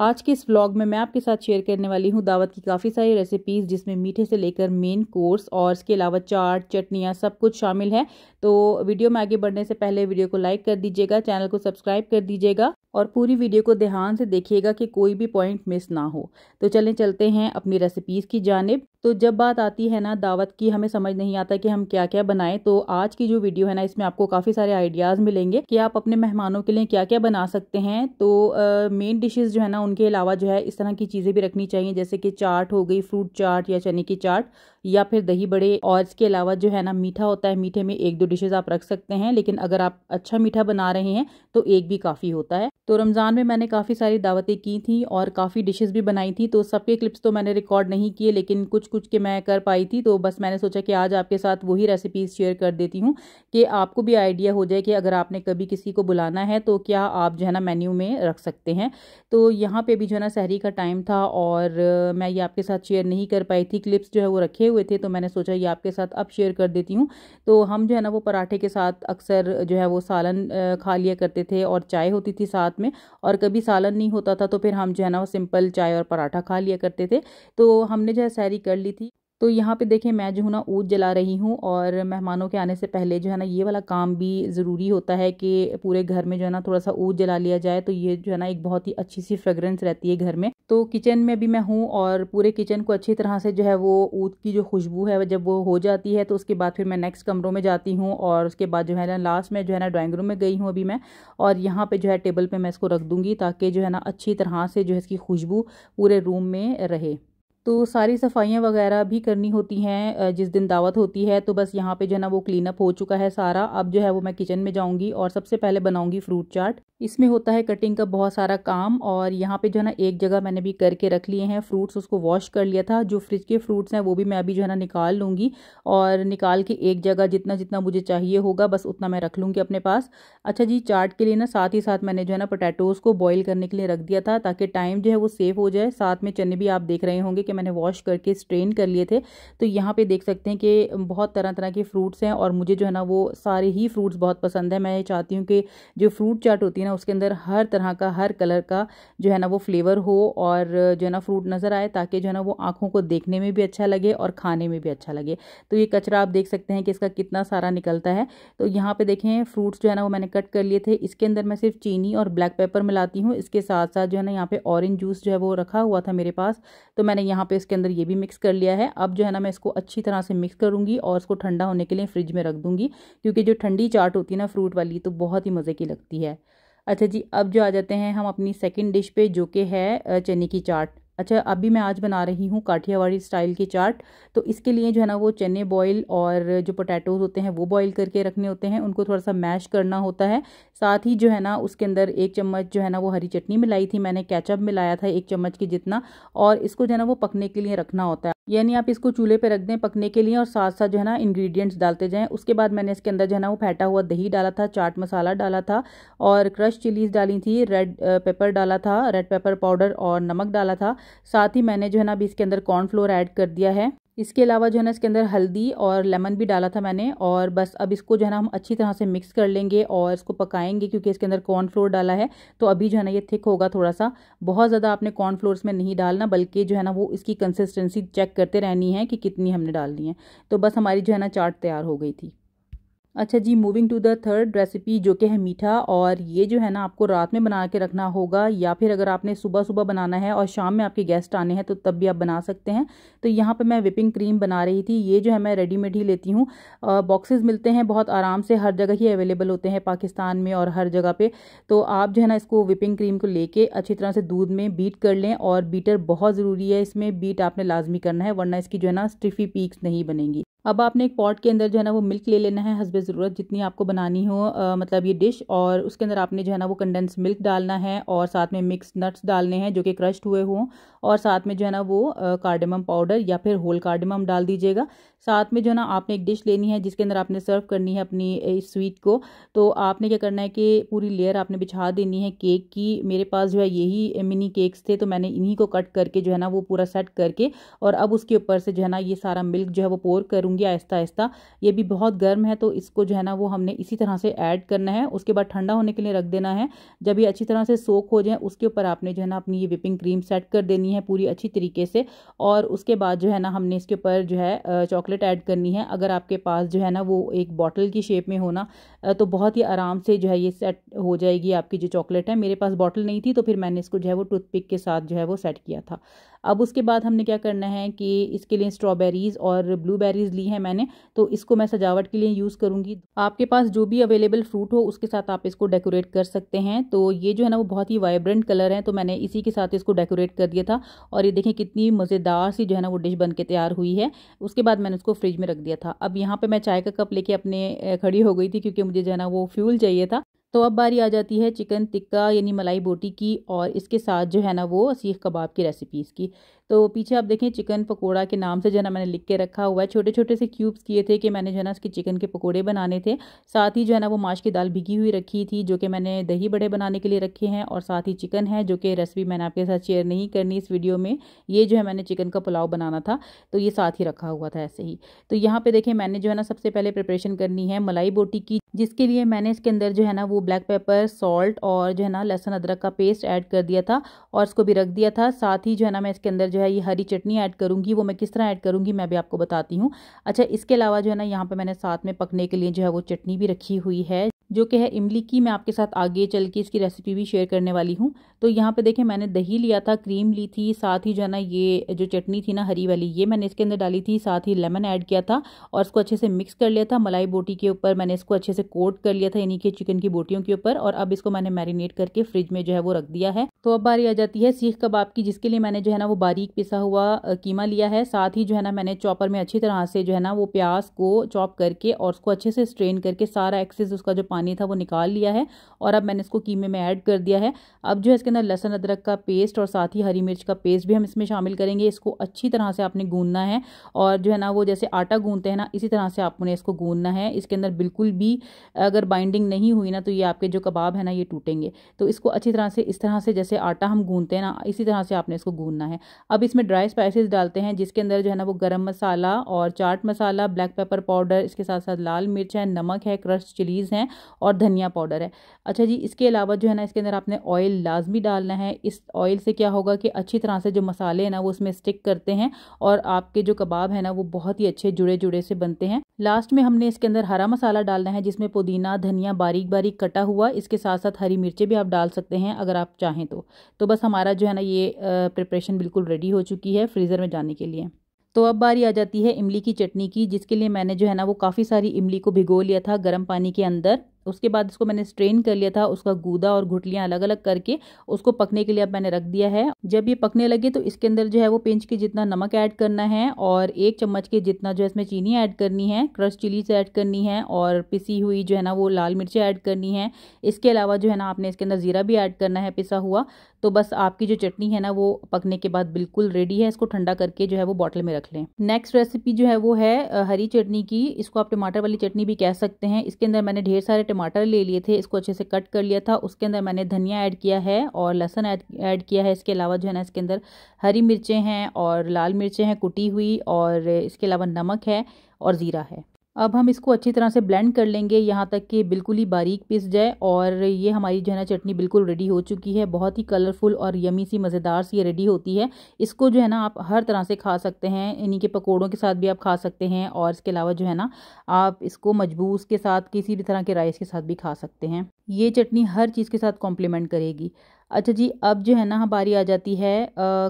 आज के इस व्लॉग में मैं आपके साथ शेयर करने वाली हूँ दावत की काफ़ी सारी रेसिपीज़ जिसमें मीठे से लेकर मेन कोर्स और इसके अलावा चाट चटनियाँ सब कुछ शामिल है तो वीडियो में आगे बढ़ने से पहले वीडियो को लाइक कर दीजिएगा चैनल को सब्सक्राइब कर दीजिएगा और पूरी वीडियो को ध्यान से देखिएगा कि कोई भी पॉइंट मिस ना हो तो चलें चलते हैं अपनी रेसिपीज़ की जानब तो जब बात आती है ना दावत की हमें समझ नहीं आता कि हम क्या क्या बनाएं तो आज की जो वीडियो है ना इसमें आपको काफ़ी सारे आइडियाज़ मिलेंगे कि आप अपने मेहमानों के लिए क्या क्या बना सकते हैं तो मेन डिशेज़ जो है ना उनके अलावा जो है इस तरह की चीज़ें भी रखनी चाहिए जैसे कि चाट हो गई फ्रूट चाट या चने की चाट या फिर दही बड़े और इसके अलावा जो है ना मीठा होता है मीठे में एक दो डिशेज़ आप रख सकते हैं लेकिन अगर आप अच्छा मीठा बना रहे हैं तो एक भी काफ़ी होता है तो रमज़ान में मैंने काफ़ी सारी दावतें की थी और काफ़ी डिशेस भी बनाई थी तो सबके क्लिप्स तो मैंने रिकॉर्ड नहीं किए लेकिन कुछ कुछ के मैं कर पाई थी तो बस मैंने सोचा कि आज आपके साथ वही रेसिपीज़ शेयर कर देती हूँ कि आपको भी आइडिया हो जाए कि अगर आपने कभी किसी को बुलाना है तो क्या आप जो है ना मेन्यू में रख सकते हैं तो यहाँ पर भी जो है ना सहरी का टाइम था और मैं ये आपके साथ शेयर नहीं कर पाई थी क्लिप्स जो है वो रखे हुए थे तो मैंने सोचा ये आपके साथ अब शेयर कर देती हूँ तो हम जो है ना वो पराठे के साथ अक्सर जो है वो सालन खा लिया करते थे और चाय होती थी साथ में और कभी सालन नहीं होता था तो फिर हम जो है ना वो सिंपल चाय और पराठा खा लिया करते थे तो हमने जो है सैरी कर ली थी तो यहाँ पे देखें मैं जो है ना ऊद जला रही हूँ और मेहमानों के आने से पहले जो है ना ये वाला काम भी ज़रूरी होता है कि पूरे घर में जो है ना थोड़ा सा ऊद जला लिया जाए तो ये जो है ना एक बहुत ही अच्छी सी फ्रेगरेंस रहती है घर में तो किचन में भी मैं हूँ और पूरे किचन को अच्छी तरह से जो है वो ऊद की जो खुशबू है जब वो हो जाती है तो उसके बाद फिर मैं नेक्स्ट कमरों में जाती हूँ और उसके बाद जो है ना लास्ट में जो है ना ड्राइंग रूम में गई हूँ अभी मैं और यहाँ पर जो है टेबल पर मैं इसको रख दूँगी ताकि जो है ना अच्छी तरह से जो है इसकी खुशबू पूरे रूम में रहे तो सारी सफाइयाँ वगैरह भी करनी होती हैं जिस दिन दावत होती है तो बस यहाँ पे जो है ना वो क्लीन अप हो चुका है सारा अब जो है वो मैं किचन में जाऊँगी और सबसे पहले बनाऊँगी फ्रूट चाट इसमें होता है कटिंग का बहुत सारा काम और यहाँ पे जो है ना एक जगह मैंने भी करके रख लिए हैं फ्रूट्स उसको वॉश कर लिया था जो फ्रिज के फ्रूट्स हैं वो भी मैं अभी जो है ना निकाल लूँगी और निकाल के एक जगह जितना जितना मुझे चाहिए होगा बस उतना मैं रख लूँगी अपने पास अच्छा जी चाट के लिए ना साथ ही साथ मैंने जो है ना पोटैटोज़ को बॉयल करने के लिए रख दिया था ताकि टाइम जो है वो सेव हो जाए साथ में चने भी आप देख रहे होंगे के मैंने वॉश करके स्ट्रेन कर लिए थे तो यहाँ पे देख सकते हैं कि बहुत तरह तरह के फ्रूट्स हैं और मुझे जो है ना वो सारे ही फ्रूट्स बहुत पसंद है मैं ये चाहती हूँ कि जो फ्रूट चाट होती है ना उसके अंदर हर तरह का हर कलर का जो है ना वो फ्लेवर हो और जो है ना फ्रूट नज़र आए ताकि जो है ना वो आँखों को देखने में भी अच्छा लगे और खाने में भी अच्छा लगे तो ये कचरा आप देख सकते हैं कि इसका कितना सारा निकलता है तो यहाँ पर देखें फ्रूट्स जो है ना वो मैंने कट कर लिए थे इसके अंदर मैं सिर्फ चीनी और ब्लैक पेपर मिलाती हूँ इसके साथ साथ जो है ना यहाँ पर ऑरेंज जूस जो है वो रखा हुआ था मेरे पास तो मैंने यहाँ यहाँ पे इसके अंदर ये भी मिक्स कर लिया है अब जो है ना मैं इसको अच्छी तरह से मिक्स करूँगी और इसको ठंडा होने के लिए फ्रिज में रख दूँगी क्योंकि जो ठंडी चाट होती है ना फ्रूट वाली तो बहुत ही मज़े की लगती है अच्छा जी अब जो आ जाते हैं हम अपनी सेकेंड डिश पे जो कि है चने की चाट अच्छा अभी मैं आज बना रही हूँ काठियावाड़ी स्टाइल की चाट तो इसके लिए जो है ना वो चने बॉईल और जो पोटैटोज होते हैं वो बॉईल करके रखने होते हैं उनको थोड़ा सा मैश करना होता है साथ ही जो है ना उसके अंदर एक चम्मच जो है ना वो हरी चटनी मिलाई थी मैंने कैचअप मिलाया था एक चम्मच की जितना और इसको जो है ना वो पकने के लिए रखना होता है यानी आप इसको चूल्हे पर रख दें पकने के लिए और साथ साथ जो है ना इन्ग्रीडियंट्स डालते जाएँ उसके बाद मैंने इसके अंदर जो है ना वो फैटा हुआ दही डाला था चाट मसाला डाला था और क्रश चिलीज डाली थी रेड पेपर डाला था रेड पेपर पाउडर और नमक डाला था साथ ही मैंने जो है ना अभी इसके अंदर कॉर्नफ्लोर ऐड कर दिया है इसके अलावा जो है ना इसके अंदर हल्दी और लेमन भी डाला था मैंने और बस अब इसको जो है ना हम अच्छी तरह से मिक्स कर लेंगे और इसको पकाएंगे क्योंकि इसके अंदर कॉर्नफ्लोर डाला है तो अभी जो है ना ये थिक होगा थोड़ा सा बहुत ज़्यादा आपने कॉर्नफ्लोर इसमें नहीं डालना बल्कि जो है ना वो इसकी कंसिस्टेंसी चेक करते रहनी है कि कितनी हमने डालनी है तो बस हमारी जो है ना चाट तैयार हो गई थी अच्छा जी moving to the third recipe जो कि है मीठा और ये जो है ना आपको रात में बना के रखना होगा या फिर अगर आपने सुबह सुबह बनाना है और शाम में आपके गेस्ट आने हैं तो तब भी आप बना सकते हैं तो यहाँ पे मैं विपिंग क्रीम बना रही थी ये जो है मैं रेडीमेड ही लेती हूँ बॉक्सेस मिलते हैं बहुत आराम से हर जगह ही अवेलेबल होते हैं पाकिस्तान में और हर जगह पर तो आप जो है ना इसको विपिंग क्रीम को लेके अच्छी तरह से दूध में बीट कर लें और बीटर बहुत ज़रूरी है इसमें बीट आपने लाजमी करना है वरना इसकी जो है ना स्टिफी पीक्स नहीं बनेंगी अब आपने एक पॉट के अंदर जो है ना वो मिल्क ले लेना है हसबे ज़रूरत जितनी आपको बनानी हो आ, मतलब ये डिश और उसके अंदर आपने जो है ना वो कंडेंस मिल्क डालना है और साथ में मिक्स नट्स डालने हैं जो कि क्रश्ड हुए हों और साथ में जो है ना वो कार्डमम पाउडर या फिर होल कार्डमम डाल दीजिएगा साथ में जो है ना आपने एक डिश लेनी है जिसके अंदर आपने सर्व करनी है अपनी स्वीट को तो आपने क्या करना है कि पूरी लेयर आपने बिछा देनी है केक की मेरे पास जो है यही मिनी केक्स थे तो मैंने इन्हीं को कट करके जो है ना वो पूरा सेट करके और अब उसके ऊपर से जो है ना ये सारा मिल्क जो है वो पोर करूँ लूँगी आहिस्ता आहिस्ता ये भी बहुत गर्म है तो इसको जो है ना वो हमने इसी तरह से ऐड करना है उसके बाद ठंडा होने के लिए रख देना है जब ये अच्छी तरह से सोख हो जाए उसके ऊपर आपने जो है ना अपनी ये विपिंग क्रीम सेट कर देनी है पूरी अच्छी तरीके से और उसके बाद जो है ना हमने इसके ऊपर जो है चॉकलेट ऐड करनी है अगर आपके पास जो है ना वो एक बॉटल की शेप में होना तो बहुत ही आराम से जो है ये सेट हो जाएगी आपकी जो चॉकलेट है मेरे पास बॉटल नहीं थी तो फिर मैंने इसको जो है वो टूथपिक के साथ जो है वो सेट किया था अब उसके बाद हमने क्या करना है कि इसके लिए स्ट्रॉबेरीज़ और ब्लूबेरीज़ ली है मैंने तो इसको मैं सजावट के लिए यूज़ करूँगी आपके पास जो भी अवेलेबल फ्रूट हो उसके साथ आप इसको डेकोरेट कर सकते हैं तो ये जो है ना वो बहुत ही वाइब्रेंट कलर है तो मैंने इसी के साथ इसको डेकोरेट कर दिया था और ये देखें कितनी मज़ेदार सी जो है ना वो डिश बन तैयार हुई है उसके बाद मैंने उसको फ्रिज में रख दिया था अब यहाँ पर मैं चाय का कप लेके अपने खड़ी हो गई थी क्योंकि मुझे जो है ना वो फ्यूल चाहिए था तो अब बारी आ जाती है चिकन टिक्का यानी मलाई बोटी की और इसके साथ जो है ना वो सीख कबाब की रेसिपीज़ की तो पीछे आप देखें चिकन पकोड़ा के नाम से जो है ना मैंने लिख के रखा हुआ है छोटे छोटे से क्यूब्स किए थे कि मैंने जो है ना उसके चिकन के पकौड़े बनाने थे साथ ही जो है ना वो माश की दाल भिगी हुई रखी थी जो कि मैंने दही बड़े बनाने के लिए रखे हैं और साथ ही चिकन है जो कि रेसिपी मैंने आपके साथ शेयर नहीं करनी इस वीडियो में ये जो है मैंने चिकन का पुलाव बनाना था तो ये साथ ही रखा हुआ था ऐसे ही तो यहाँ पर देखें मैंने जो है ना सबसे पहले प्रिपरेशन करनी है मलाई बोटी की जिसके लिए मैंने इसके अंदर जो है ना वो ब्लैक पेपर सॉल्ट और जो है ना लहसुन अदरक का पेस्ट ऐड कर दिया था और इसको भी रख दिया था साथ ही जो है ना मैं इसके अंदर जो है ये हरी चटनी ऐड करूँगी वो मैं किस तरह ऐड करूँगी मैं भी आपको बताती हूँ अच्छा इसके अलावा जो है ना यहाँ पर मैंने साथ में पकने के लिए जो है वो चटनी भी रखी हुई है जो कि है इमली की मैं आपके साथ आगे चल के इसकी रेसिपी भी शेयर करने वाली हूँ तो यहाँ पे देखें मैंने दही लिया था क्रीम ली थी साथ ही जो है ना ये जो चटनी थी ना हरी वाली ये मैंने इसके अंदर डाली थी साथ ही लेमन ऐड किया था और इसको अच्छे से मिक्स कर लिया था मलाई बोटी के ऊपर मैंने इसको अच्छे से कोट कर लिया था यानी कि चिकन की बोटियों के ऊपर और अब इसको मैंने मैरिनेट करके फ्रिज में जो है वो रख दिया है तो अब बारी आ जाती है सीख कबाब की जिसके लिए मैंने जो है ना वो बारीक पिसा हुआ कीमा लिया है साथ ही जो है ना मैंने चॉपर में अच्छी तरह से जो है ना वो प्याज को चॉप करके और उसको अच्छे से स्ट्रेन करके सारा एक्सेस उसका जो पानी था वो निकाल लिया है और अब मैंने इसको कीमे में ऐड कर दिया है अब जो है इसके के अंदर लहसन अदरक का पेस्ट और साथ ही हरी मिर्च का पेस्ट भी हम इसमें शामिल करेंगे इसको अच्छी तरह से आपने गूंदना है और जो है ना वो जैसे आटा गूंदते हैं ना इसी तरह से आपने इसको गूंदना है इसके अंदर बिल्कुल भी अगर बाइंडिंग नहीं हुई ना तो ये आपके जो कबाब है ना ये टूटेंगे तो इसको अच्छी तरह से इस तरह से जैसे आटा हम गूंदते हैं ना इसी तरह से आपने इसको गूंदना है अब इसमें ड्राई स्पाइसिस डालते हैं जिसके अंदर जो है ना वो गर्म मसाला और चाट मसाला ब्लैक पेपर पाउडर इसके साथ साथ लाल मिर्च है नमक है क्रश चिलीज़ हैं और धनिया पाउडर है अच्छा जी इसके अलावा जो है ना इसके अंदर आपने ऑयल लाजमी भी डालना है इस ऑयल से क्या होगा कि अच्छी तरह से जो मसाले हैं ना वो उसमें स्टिक करते हैं और आपके जो कबाब है ना वो बहुत ही अच्छे जुड़े जुड़े से बनते हैं लास्ट में हमने इसके अंदर हरा मसाला डालना है जिसमें पुदीना धनिया बारीक बारीक कटा हुआ इसके साथ साथ हरी मिर्चें भी आप डाल सकते हैं अगर आप चाहें तो, तो बस हमारा जो है ना ये प्रिपरेशन बिल्कुल रेडी हो चुकी है फ्रीज़र में जाने के लिए तो अब बारी आ जाती है इमली की चटनी की जिसके लिए मैंने जो है ना वो काफ़ी सारी इमली को भिगो लिया था गर्म पानी के अंदर उसके बाद इसको मैंने स्ट्रेन कर लिया था उसका गूदा और घुटलियाँ अलग अलग करके उसको पकने के लिए अब मैंने रख दिया है जब ये पकने लगे तो इसके अंदर जो है वो पिंच के जितना नमक ऐड करना है और एक चम्मच के जितना जो है इसमें चीनी ऐड करनी है क्रश चिलीज ऐड करनी है और पिसी हुई जो है ना वो लाल मिर्ची ऐड करनी है इसके अलावा जो है ना आपने इसके अंदर ज़ीरा भी ऐड करना है पिसा हुआ तो बस आपकी जो चटनी है ना वो पकने के बाद बिल्कुल रेडी है इसको ठंडा करके जो है वो बॉटल में रख लें नेक्स्ट रेसिपी जो है वो है हरी चटनी की इसको आप टमाटर वाली चटनी भी कह सकते हैं इसके अंदर मैंने ढेर सारे टमाटर ले लिए थे इसको अच्छे से कट कर लिया था उसके अंदर मैंने धनिया ऐड किया है और लहसन ऐड किया है इसके अलावा जो है ना इसके अंदर हरी मिर्चें हैं और लाल मिर्चें हैं कुटी हुई और इसके अलावा नमक है और ज़ीरा है अब हम इसको अच्छी तरह से ब्लेंड कर लेंगे यहाँ तक कि बिल्कुल ही बारीक पिस जाए और ये हमारी जो है ना चटनी बिल्कुल रेडी हो चुकी है बहुत ही कलरफुल और यमी सी मज़ेदार सी ये रेडी होती है इसको जो है ना आप हर तरह से खा सकते हैं इन्हीं के पकौड़ों के साथ भी आप खा सकते हैं और इसके अलावा जो है ना आप इसको मजबूस के साथ किसी भी तरह के राइस के साथ भी खा सकते हैं ये चटनी हर चीज़ के साथ कॉम्प्लीमेंट करेगी अच्छा जी अब जो है ना हमारी आ जाती है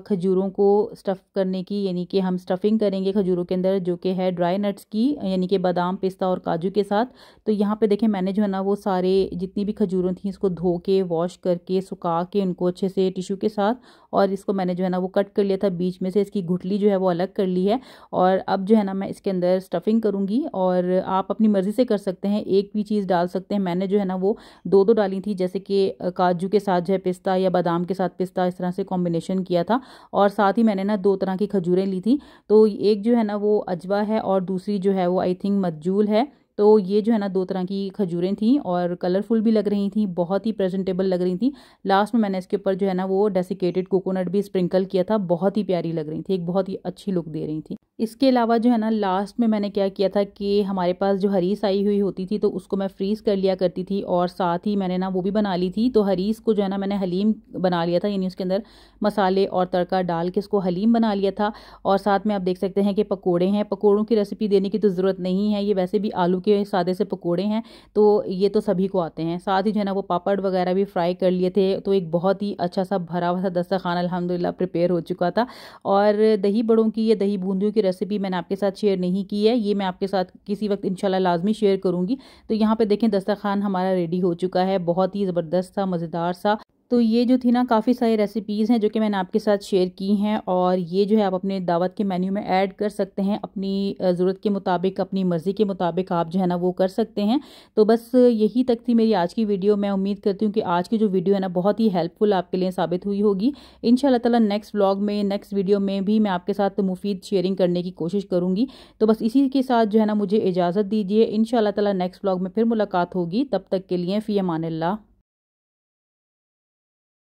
खजूरों को स्टफ़ करने की यानी कि हम स्टफ़िंग करेंगे खजूरों के अंदर जो कि है ड्राई नट्स की यानी कि बादाम पिस्ता और काजू के साथ तो यहाँ पे देखें मैंने जो है ना वो सारे जितनी भी खजूरों थी इसको धो के वॉश करके सुखा के उनको अच्छे से टिशू के साथ और इसको मैंने जो है ना वो कट कर लिया था बीच में से इसकी घुटली जो है वो अलग कर ली है और अब जो है ना मैं इसके अंदर स्टफ़िंग करूँगी और आप अपनी मर्ज़ी से कर सकते हैं एक भी चीज़ डाल सकते हैं मैंने जो है ना वो दो दो डाली थी जैसे कि काजू के साथ जो है पिस्ता पिस्ता या बादाम के साथ पिस्ता इस तरह से कॉम्बिनेशन किया था और साथ ही मैंने ना दो तरह की खजूरें ली थी तो एक जो है ना वो अजवा है और दूसरी जो है वो आई थिंक मज्जूल है तो ये जो है ना दो तरह की खजूरें थी और कलरफुल भी लग रही थी बहुत ही प्रेजेंटेबल लग रही थी लास्ट में मैंने इसके ऊपर जो है ना वो डेसिकेटेड कोकोनट भी स्प्रिंकल किया था बहुत ही प्यारी लग रही थी एक बहुत ही अच्छी लुक दे रही थी इसके अलावा जो है ना लास्ट में मैंने क्या किया था कि हमारे पास जो हरीस आई हुई होती थी तो उसको मैं फ्रीज़ कर लिया करती थी और साथ ही मैंने ना वो भी बना ली थी तो हरीस को जो है ना मैंने हलीम बना लिया था यानी उसके अंदर मसाले और तड़का डाल के इसको हलीम बना लिया था और साथ में आप देख सकते हैं कि पकौड़े हैं पकौड़ों की रेसिपी देने की तो ज़रूरत नहीं है ये वैसे भी आलू के सादे से पकौड़े हैं तो ये तो सभी को आते हैं साथ ही जो है ना वो पापड़ वगैरह भी फ्राई कर लिए थे तो एक बहुत ही अच्छा सा भरा हुआ सा दस्तरखान अलहमदिल्ला प्रिपेयर हो चुका था और दही बड़ों की या दही बूंदियों की रेसिपी मैंने आपके साथ शेयर नहीं की है ये मैं आपके साथ किसी वक्त इंशाल्लाह लाजमी शेयर करूँगी तो यहाँ पे देखें दस्तरखान हमारा रेडी हो चुका है बहुत ही ज़बरदस्त सा मज़ेदार सा तो ये जो थी ना काफ़ी सारी रेसिपीज़ हैं जो कि मैंने आपके साथ शेयर की हैं और ये जो है आप अपने दावत के मेन्यू में ऐड कर सकते हैं अपनी ज़रूरत के मुताबिक अपनी मर्ज़ी के मुताबिक आप जो है ना वो कर सकते हैं तो बस यही तक थी मेरी आज की वीडियो मैं उम्मीद करती हूँ कि आज की जो वीडियो है ना बहुत ही हेल्पफुल आपके लिए साबित हुई होगी इन तला नेक्स्ट ब्लॉग में नेक्स्ट वीडियो में भी मैं आपके साथ मुफीद शेयरिंग करने की कोशिश करूँगी तो बस इसी के साथ जो है ना मुझे इजाज़त दीजिए इन तला नेक्स्ट ब्लॉग में फिर मुलाकात होगी तब तक के लिए फ़ी अमान